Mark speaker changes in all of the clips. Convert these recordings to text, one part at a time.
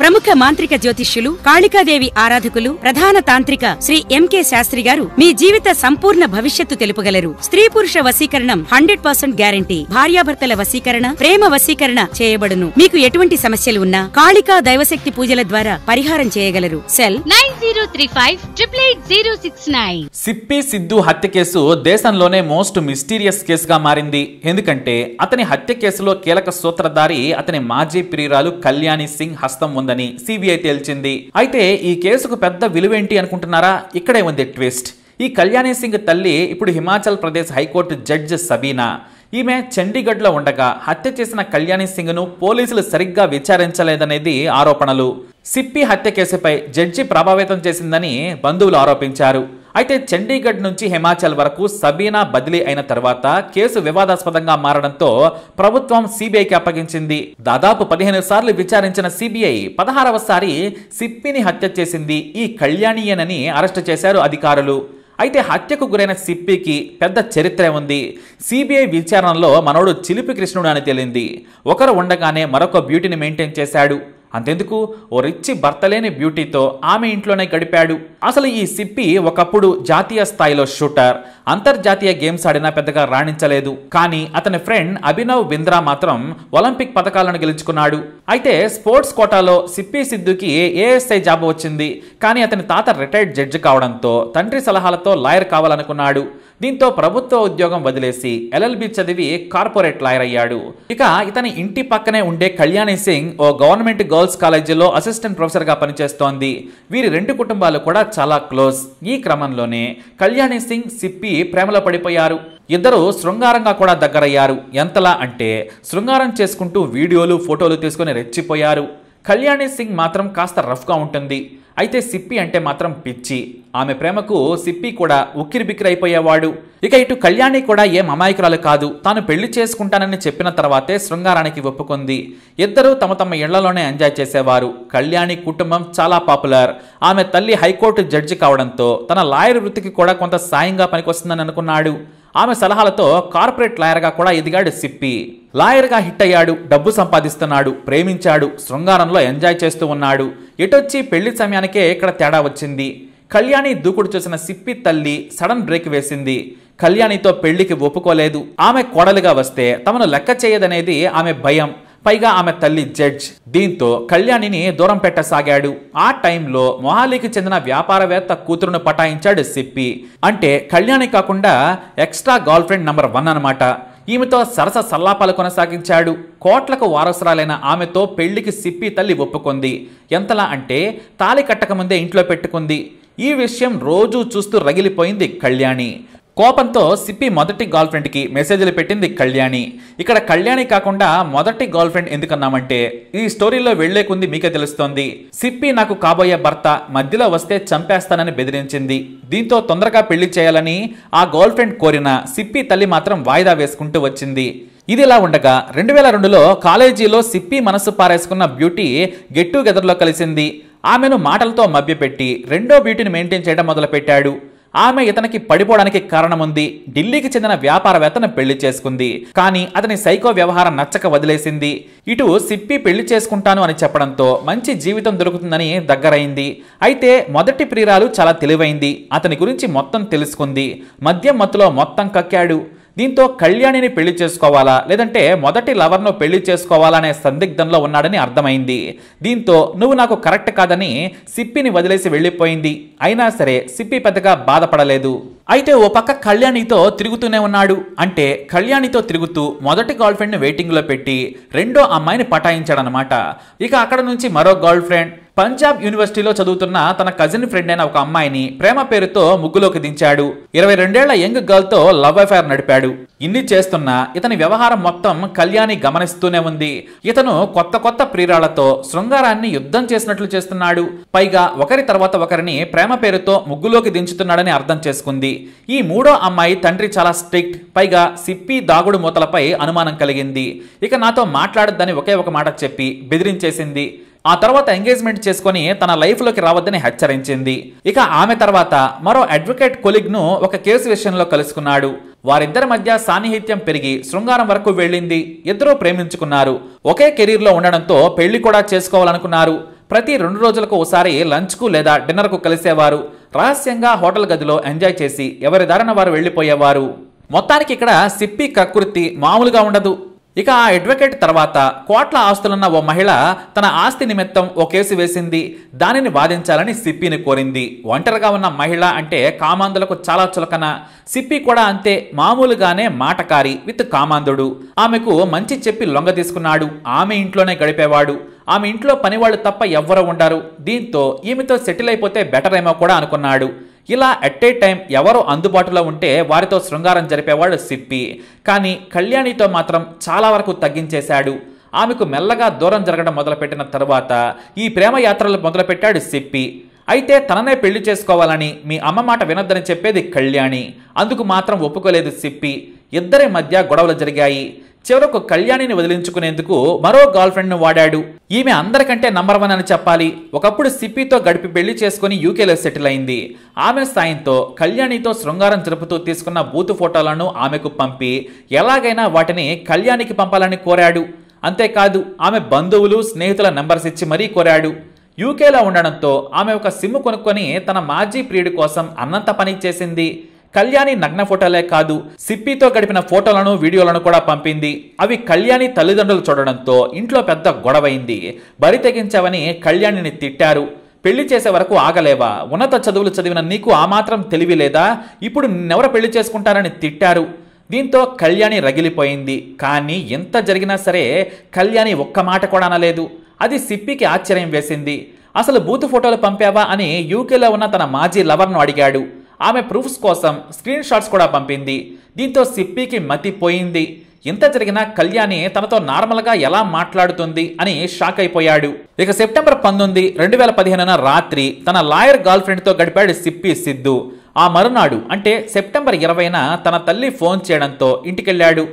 Speaker 1: ప్రముఖ మాంత్రిక జ్యోతిష్యులు కాళికాదేవి ఆరాధకులు ప్రధాన తాంత్రిక శ్రీ ఎంకే శాస్త్రి గారు మీ జీవిత సంపూర్ణ భవిష్యత్తు తెలుపగలరు స్త్రీ పురుష వశీకరణం హండ్రెడ్ పర్సెంట్ గ్యారంటీ భార్యాభర్తల వశీకరణ ప్రేమ వశీకరణ చేయబడును మీకు ఎటువంటి సమస్యలు ఉన్నా కాళికా దైవశక్తి పూజల ద్వారా పరిహారం చేయగలరు cell nine zero three five triple eight zero six nine Sippy Sidhu హత్య కేసు దేశంలోనే మోస్ట్ మిస్టీరియస్ కేసుగా మారింది ఎందుకంటే అతని హత్య కేసులో కీలక సూత్రధారి అతని మాజీ ప్రియురాలు కళ్యాణి సింగ్ హస్తం ఉంది ఉందని సిబిఐ తేల్చింది అయితే ఈ కేసుకు పెద్ద విలువేంటి అనుకుంటున్నారా ఇక్కడే ఉంది ట్విస్ట్ ఈ కళ్యాణి సింగ్ తల్లి ఇప్పుడు హిమాచల్ ప్రదేశ్ హైకోర్టు జడ్జ్ సబీనా ఈమె చండీగఢ్లో ఉండగా హత్య చేసిన కళ్యాణి సింగ్ను పోలీసులు సరిగ్గా విచారించలేదనేది ఆరోపణలు సిప్పి హత్య కేసుపై జడ్జి ప్రభావితం చేసిందని బంధువులు ఆరోపించారు అయితే చండీగఢ్ నుంచి హిమాచల్ వరకు సబీనా బదిలీ అయిన తర్వాత కేసు వివాదాస్పదంగా మారడంతో ప్రభుత్వం సిబిఐకి అప్పగించింది దాదాపు పదిహేను సార్లు విచారించిన సిబిఐ సారి సిప్పిని హత్య చేసింది ఈ కళ్యాణియనని అరెస్టు చేశారు అధికారులు అయితే హత్యకు గురైన సిప్పికి పెద్ద చరిత్ర ఉంది సిబిఐ విచారణలో మనోడు చిలిపి కృష్ణుడు అని తేలింది ఒకరు ఉండగానే మరొక బ్యూటీని మెయింటైన్ చేశాడు అంతెందుకు ఓ రిచ్చి భర్తలేని బ్యూటీతో ఆమె ఇంట్లోనే గడిపాడు అసలు ఈ సిప్పి ఒకప్పుడు జాతీయ స్థాయిలో షూటర్ అంతర్జాతీయ గేమ్స్ ఆడినా పెద్దగా రాణించలేదు కానీ అతని ఫ్రెండ్ అభినవ్ బింద్రా మాత్రం ఒలింపిక్ పథకాలను గెలుచుకున్నాడు అయితే స్పోర్ట్స్ కోటాలో సిప్పి సిద్ధుకి ఏఎస్ఐ జాబ్ వచ్చింది కానీ అతని తాత రిటైర్డ్ జడ్జి కావడంతో తండ్రి సలహాలతో లాయర్ కావాలనుకున్నాడు దీంతో ప్రభుత్వ ఉద్యోగం వదిలేసి ఎల్ఎల్బి చదివి కార్పొరేట్ లాయర్ అయ్యాడు ఇక ఇతని ఇంటి పక్కనే ఉండే కళ్యాణి సింగ్ ఓ గవర్నమెంట్ గర్ల్స్ కాలేజీలో అసిస్టెంట్ ప్రొఫెసర్గా పనిచేస్తోంది వీరి రెండు కుటుంబాలు కూడా చాలా క్లోజ్ ఈ క్రమంలోనే కళ్యాణి సింగ్ సిప్పి ప్రేమలో పడిపోయారు ఇద్దరు శృంగారంగా కూడా దగ్గరయ్యారు ఎంతలా అంటే శృంగారం చేసుకుంటూ వీడియోలు ఫోటోలు తీసుకుని రెచ్చిపోయారు కళ్యాణి సింగ్ మాత్రం కాస్త రఫ్గా ఉంటుంది అయితే సిప్పి అంటే మాత్రం పిచ్చి ఆమె ప్రేమకు సిప్పి కూడా ఉక్కిరిబిక్కిరైపోయేవాడు ఇక ఇటు కళ్యాణి కూడా ఏం అమాయకురాలు కాదు తాను పెళ్లి చేసుకుంటానని చెప్పిన తర్వాతే శృంగారానికి ఒప్పుకుంది ఇద్దరూ తమ తమ ఇళ్లలోనే ఎంజాయ్ చేసేవారు కళ్యాణి కుటుంబం చాలా పాపులర్ ఆమె తల్లి హైకోర్టు జడ్జి కావడంతో తన లాయర్ వృత్తికి కూడా కొంత సాయంగా పనికొస్తుందని అనుకున్నాడు ఆమె సలహాలతో కార్పొరేట్ లాయర్గా కూడా ఎదిగాడు సిప్పి లాయర్గా హిట్ అయ్యాడు డబ్బు సంపాదిస్తున్నాడు ప్రేమించాడు శృంగారంలో ఎంజాయ్ చేస్తూ ఉన్నాడు ఎటొచ్చి పెళ్లి సమయానికే ఇక్కడ తేడా వచ్చింది కళ్యాణి దూకుడు చూసిన సిప్పి తల్లి సడన్ బ్రేక్ వేసింది కళ్యాణితో పెళ్లికి ఒప్పుకోలేదు ఆమె కోడలుగా వస్తే తమను లెక్క చేయదనేది ఆమె భయం పైగా ఆమె తల్లి జడ్జ్ దీంతో కళ్యాణిని దూరం పెట్టసాగాడు ఆ టైంలో మొహాలీకి చెందిన వ్యాపారవేత్త కూతురును పటాయించాడు సిప్పి అంటే కళ్యాణి కాకుండా extra girl friend number one అనమాట ఈమెతో సరస సల్లాపాలు కొనసాగించాడు కోట్లకు వారసురాలైన ఆమెతో పెళ్లికి సిప్పి తల్లి ఒప్పుకుంది ఎంతలా అంటే తాలి కట్టకముందే ఇంట్లో పెట్టుకుంది ఈ విషయం రోజూ చూస్తూ రగిలిపోయింది కళ్యాణి కోపంతో సిప్పి మొదటి గర్ల్ ఫ్రెండ్కి మెసేజ్లు పెట్టింది కళ్యాణి ఇక్కడ కళ్యాణి కాకుండా మొదటి గర్ల్ ఫ్రెండ్ ఎందుకన్నామంటే ఈ స్టోరీలో వెళ్లేకుంది మీకే తెలుస్తోంది సిప్పి నాకు కాబోయే భర్త మధ్యలో వస్తే చంపేస్తానని బెదిరించింది దీంతో తొందరగా పెళ్లి చేయాలని ఆ గర్ల్ ఫ్రెండ్ కోరిన సిప్పి తల్లి మాత్రం వాయిదా వేసుకుంటూ వచ్చింది ఇదిలా ఉండగా రెండు వేల రెండులో కాలేజీలో సిప్పి మనసు పారేసుకున్న బ్యూటీ గెట్ టుగెదర్లో కలిసింది ఆమెను మాటలతో మభ్యపెట్టి రెండో బ్యూటీని మెయింటైన్ చేయడం మొదలుపెట్టాడు ఆమె ఇతనికి పడిపోవడానికి కారణముంది ఢిల్లీకి చెందిన వ్యాపారవేత్తను పెళ్లి చేసుకుంది కానీ అతని సైకో వ్యవహారం నచ్చక వదిలేసింది ఇటు సిప్పి పెళ్లి చేసుకుంటాను అని చెప్పడంతో మంచి జీవితం దొరుకుతుందని దగ్గరైంది అయితే మొదటి ప్రియురాలు చాలా తెలివైంది అతని గురించి మొత్తం తెలుసుకుంది మద్యం మత్తులో మొత్తం కక్కాడు దీంతో కళ్యాణిని పెళ్లి చేసుకోవాలా లేదంటే మొదటి లవర్ను పెళ్లి చేసుకోవాలా అనే సందిగ్ధంలో ఉన్నాడని అర్థమైంది దీంతో నువ్వు నాకు కరెక్ట్ కాదని సిప్పిని వదిలేసి వెళ్ళిపోయింది అయినా సరే సిప్పి పెద్దగా బాధపడలేదు అయితే ఓ పక్క కళ్యాణితో తిరుగుతూనే ఉన్నాడు అంటే కళ్యాణితో తిరుగుతూ మొదటి గర్ల్ ఫ్రెండ్ని వెయిటింగ్లో పెట్టి రెండో అమ్మాయిని పటాయించాడనమాట ఇక అక్కడ నుంచి మరో గర్ల్ ఫ్రెండ్ పంజాబ్ యూనివర్సిటీలో చదువుతున్న తన కజిన్ ఫ్రెండ్ అయిన ఒక అమ్మాయిని ప్రేమ పేరుతో ముగ్గులోకి దించాడు ఇరవై రెండేళ్ల యంగ్ గర్ల్ తో లవ్ అఫైర్ నడిపాడు ఇన్ని చేస్తున్న ఇతని వ్యవహారం మొత్తం కళ్యాణి గమనిస్తూనే ఉంది ఇతను కొత్త కొత్త ప్రియురాళ్లతో శృంగారాన్ని యుద్ధం చేసినట్లు చేస్తున్నాడు పైగా ఒకరి తర్వాత ఒకరిని ప్రేమ పేరుతో ముగ్గులోకి దించుతున్నాడని అర్థం చేసుకుంది ఈ మూడో అమ్మాయి తండ్రి చాలా స్ట్రిక్ట్ పైగా సిప్పి దాగుడు మూతలపై అనుమానం కలిగింది ఇక నాతో మాట్లాడద్దని ఒకే ఒక మాట చెప్పి బెదిరించేసింది ఆ తర్వాత ఎంగేజ్మెంట్ చేసుకుని తన లైఫ్లోకి రావద్దని హెచ్చరించింది ఇక ఆమె తర్వాత మరో అడ్వకేట్ కొలిగ్ను ఒక కేసు విషయంలో కలుసుకున్నాడు వారిద్దరి మధ్య సాన్నిహిత్యం పెరిగి శృంగారం వరకు వెళ్ళింది ఇద్దరూ ప్రేమించుకున్నారు ఒకే కెరీర్లో ఉండడంతో పెళ్లి కూడా చేసుకోవాలనుకున్నారు ప్రతి రెండు రోజులకు ఒకసారి లంచ్కు లేదా డిన్నర్కు కలిసేవారు రహస్యంగా హోటల్ గదిలో ఎంజాయ్ చేసి ఎవరి దారిన వారు వెళ్ళిపోయేవారు మొత్తానికి ఇక్కడ సిప్పి కకృతి మామూలుగా ఉండదు ఇక ఆ అడ్వకేట్ తర్వాత కోట్ల ఆస్తులున్న ఓ మహిళ తన ఆస్తి నిమిత్తం ఓ కేసు వేసింది దానిని వాదించాలని సిప్పిని కోరింది ఒంటరిగా ఉన్న మహిళ అంటే కామాంధులకు చాలా చులకన సిప్పి కూడా అంతే మామూలుగానే మాటకారి విత్ కామాంధుడు ఆమెకు మంచి చెప్పి లొంగ తీసుకున్నాడు ఆమె ఇంట్లోనే గడిపేవాడు ఆమె ఇంట్లో పనివాళ్ళు తప్ప ఎవ్వరూ ఉండరు దీంతో ఈమెతో సెటిల్ అయిపోతే బెటర్ ఏమో కూడా అనుకున్నాడు ఇలా అట్ ఏ టైం ఎవరు అందుబాటులో ఉంటే వారితో శృంగారం జరిపేవాడు సిప్పి కానీ కళ్యాణితో మాత్రం చాలా వరకు తగ్గించేశాడు ఆమెకు మెల్లగా దూరం జరగడం మొదలుపెట్టిన తరువాత ఈ ప్రేమ యాత్రలు మొదలుపెట్టాడు సిప్పి అయితే తననే పెళ్లి చేసుకోవాలని మీ అమ్మ మాట వినొద్దని చెప్పేది కళ్యాణి అందుకు మాత్రం ఒప్పుకోలేదు సిప్పి ఇద్దరి మధ్య గొడవలు జరిగాయి చివరకు కళ్యాణిని వదిలించుకునేందుకు మరో గర్ల్ ఫ్రెండ్ను వాడాడు ఈమె అందరికంటే నంబర్ వన్ అని చెప్పాలి ఒకప్పుడు సిప్పితో గడిపి పెళ్లి చేసుకుని యూకేలో సెటిల్ అయింది ఆమె సాయంతో కళ్యాణితో శృంగారం జరుపుతూ తీసుకున్న బూతు ఫోటోలను ఆమెకు పంపి ఎలాగైనా వాటిని కళ్యాణికి పంపాలని కోరాడు అంతేకాదు ఆమె బంధువులు స్నేహితుల నంబర్స్ ఇచ్చి మరీ కోరాడు యూకేలో ఉండడంతో ఆమె ఒక సిమ్ కొనుక్కొని తన మాజీ ప్రియుడి కోసం అన్నంత పని చేసింది కళ్యాణి నగ్న ఫోటోలే కాదు సిప్పితో గడిపిన ఫోటోలను వీడియోలను కూడా పంపింది అవి కళ్యాణి తల్లిదండ్రులు చూడడంతో ఇంట్లో పెద్ద గొడవైంది బరి తెగించావని కళ్యాణిని తిట్టారు పెళ్లి చేసే వరకు ఆగలేవా ఉన్నత చదువులు చదివిన నీకు ఆ మాత్రం తెలివి లేదా ఇప్పుడు నిన్నెవరు పెళ్లి చేసుకుంటారని తిట్టారు దీంతో కళ్యాణి రగిలిపోయింది కానీ ఎంత జరిగినా సరే కళ్యాణి ఒక్క మాట కూడా అనలేదు అది సిప్పికి ఆశ్చర్యం వేసింది అసలు బూతు ఫోటోలు పంపావా అని యూకేలో ఉన్న తన మాజీ లవర్ను అడిగాడు ఆమె ప్రూఫ్స్ కోసం స్క్రీన్ షాట్స్ కూడా పంపింది దీంతో సిప్పికి మతిపోయింది ఇంత జరిగినా కళ్యాణి తనతో నార్మల్గా ఎలా మాట్లాడుతుంది అని షాక్ అయిపోయాడు ఇక సెప్టెంబర్ పంతొమ్మిది రెండు వేల పదిహేనున రాత్రి తన లాయర్ గర్ల్ ఫ్రెండ్తో గడిపాడు సిప్పి సిద్ధు ఆ మరునాడు అంటే సెప్టెంబర్ ఇరవైన తన తల్లి ఫోన్ చేయడంతో ఇంటికెళ్ళాడు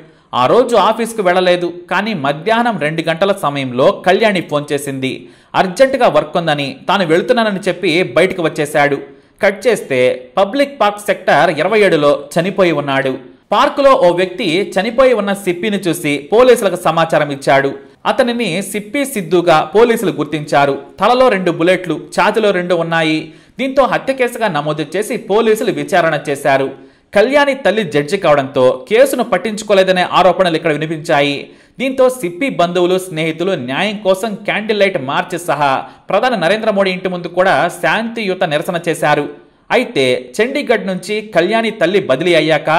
Speaker 1: ఆ రోజు ఆఫీస్కు వెళ్ళలేదు కానీ మధ్యాహ్నం రెండు గంటల సమయంలో కళ్యాణి ఫోన్ చేసింది అర్జెంటుగా వర్క్ ఉందని తాను వెళుతున్నానని చెప్పి బయటకు వచ్చేశాడు కట్ చేస్తే పబ్లిక్ పార్క్ సెక్టర్ ఇరవై ఏడులో చనిపోయి ఉన్నాడు పార్కులో ఓ వ్యక్తి చనిపోయి ఉన్న సిప్పిని చూసి పోలీసులకు సమాచారం ఇచ్చాడు అతనిని సిప్పి సిద్ధుగా పోలీసులు గుర్తించారు తలలో రెండు బుల్లెట్లు ఛాతిలో రెండు ఉన్నాయి దీంతో హత్య కేసుగా నమోదు చేసి పోలీసులు విచారణ చేశారు కళ్యాణి తల్లి జడ్జి కావడంతో కేసును పట్టించుకోలేదనే ఆరోపణలు ఇక్కడ వినిపించాయి దీంతో సిప్పి బంధువులు స్నేహితులు న్యాయం కోసం క్యాండిల్ లైట్ మార్చి సహా ప్రధాని నరేంద్ర మోడీ ఇంటి ముందు కూడా శాంతియుత నిరసన చేశారు అయితే చండీగఢ్ నుంచి కళ్యాణి తల్లి బదిలీ అయ్యాక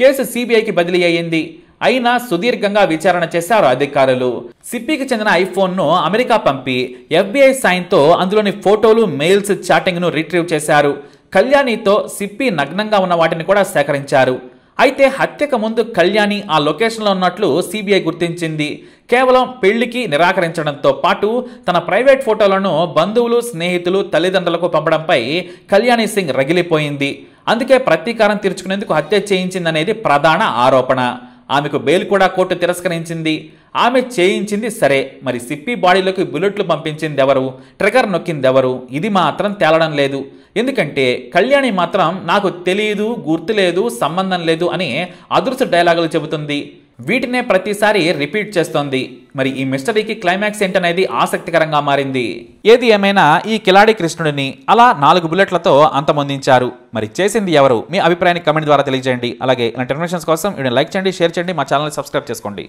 Speaker 1: కేసు సిబిఐకి బదిలీ అయ్యింది అయినా సుదీర్ఘంగా విచారణ చేశారు అధికారులు సిప్పికి చెందిన ఐఫోన్ను అమెరికా పంపి ఎఫ్బిఐ సాయంతో అందులోని ఫోటోలు మెయిల్స్ చాటింగ్ను రిట్రీవ్ చేశారు కళ్యాణితో సిప్పి నగ్నంగా ఉన్న వాటిని కూడా సేకరించారు అయితే హత్యకు ముందు కళ్యాణి ఆ లొకేషన్లో ఉన్నట్లు సిబిఐ గుర్తించింది కేవలం పెళ్లికి నిరాకరించడంతో పాటు తన ప్రైవేట్ ఫోటోలను బంధువులు స్నేహితులు తల్లిదండ్రులకు పంపడంపై కళ్యాణి సింగ్ రగిలిపోయింది అందుకే ప్రతీకారం తీర్చుకునేందుకు హత్య చేయించిందనేది ప్రధాన ఆరోపణ ఆమెకు బెయిల్ కూడా కోర్టు తిరస్కరించింది ఆమె చేయించింది సరే మరి సిప్పి బాడీలోకి బుల్లెట్లు పంపించింది ఎవరు ట్రిగర్ నొక్కిందెవరు ఇది మాత్రం తేలడం లేదు ఎందుకంటే కళ్యాణి మాత్రం నాకు తెలియదు గుర్తులేదు సంబంధం లేదు అని అదృశ్య డైలాగులు చెబుతుంది వీటినే ప్రతిసారి రిపీట్ చేస్తోంది మరి ఈ మిస్టరీకి క్లైమాక్స్ ఏంటనేది ఆసక్తికరంగా మారింది ఏది ఏమైనా ఈ కిలాడి కృష్ణుడిని అలా నాలుగు బుల్లెట్లతో అంతమొందించారు మరి చేసింది ఎవరు మీ అభిప్రాయాన్ని కమెంట్ ద్వారా తెలియజేయండి అలాగే ఇలాంటి ఇన్ఫర్మేషన్స్ కోసం వీడియో లైక్ చేయండి షేర్ చేయండి మా ఛానల్ని సబ్స్క్రైబ్ చేసుకోండి